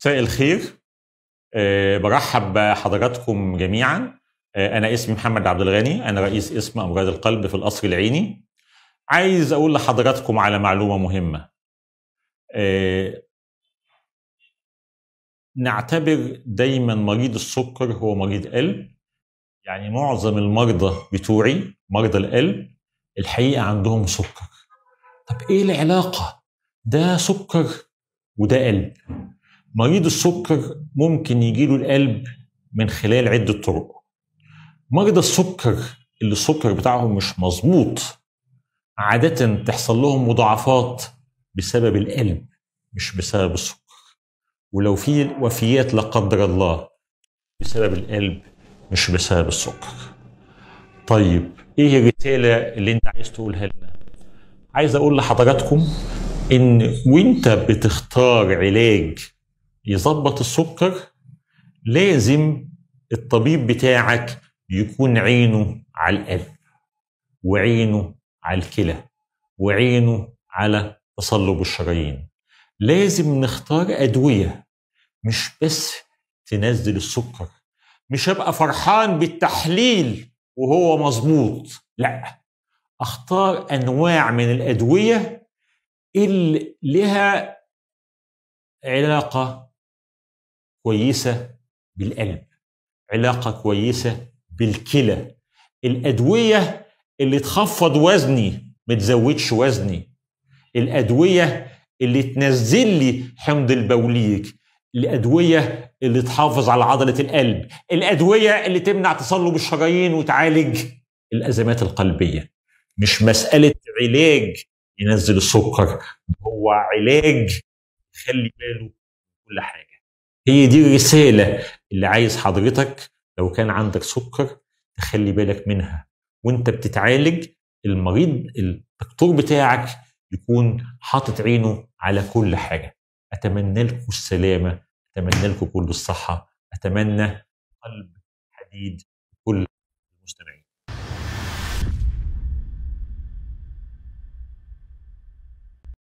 مساء الخير آه، برحب بحضراتكم جميعا آه، انا اسمي محمد عبد الغني انا رئيس قسم امراض القلب في القصر العيني عايز اقول لحضراتكم على معلومه مهمه آه، نعتبر دايما مريض السكر هو مريض قلب يعني معظم المرضى بتوعي مرضى القلب الحقيقه عندهم سكر طب ايه العلاقه ده سكر وده قلب مريض السكر ممكن يجيله القلب من خلال عدة طرق مرضى السكر اللي السكر بتاعهم مش مظبوط عادة تحصل لهم مضاعفات بسبب القلب مش بسبب السكر ولو في وفيات لا قدر الله بسبب القلب مش بسبب السكر طيب ايه الرسالة اللي انت عايز تقولها لنا عايز اقول لحضراتكم ان وانت بتختار علاج يظبط السكر لازم الطبيب بتاعك يكون عينه على القلب وعينه على الكلى وعينه على تصلب الشرايين لازم نختار أدوية مش بس تنزل السكر مش ابقى فرحان بالتحليل وهو مظبوط لا اختار انواع من الادويه اللي لها علاقه كويسه بالقلب علاقه كويسه بالكلى الادويه اللي تخفض وزني ما تزودش وزني الادويه اللي تنزل لي حمض البوليك الادويه اللي تحافظ على عضله القلب الادويه اللي تمنع تصلب الشرايين وتعالج الازمات القلبيه مش مساله علاج ينزل السكر هو علاج يخلي باله كل حاجه هي دي الرساله اللي عايز حضرتك لو كان عندك سكر تخلي بالك منها وانت بتتعالج المريض الدكتور بتاعك يكون حاطط عينه على كل حاجه اتمنى لكم السلامه اتمنى لكم كل الصحه اتمنى قلب حديد كل المستمعين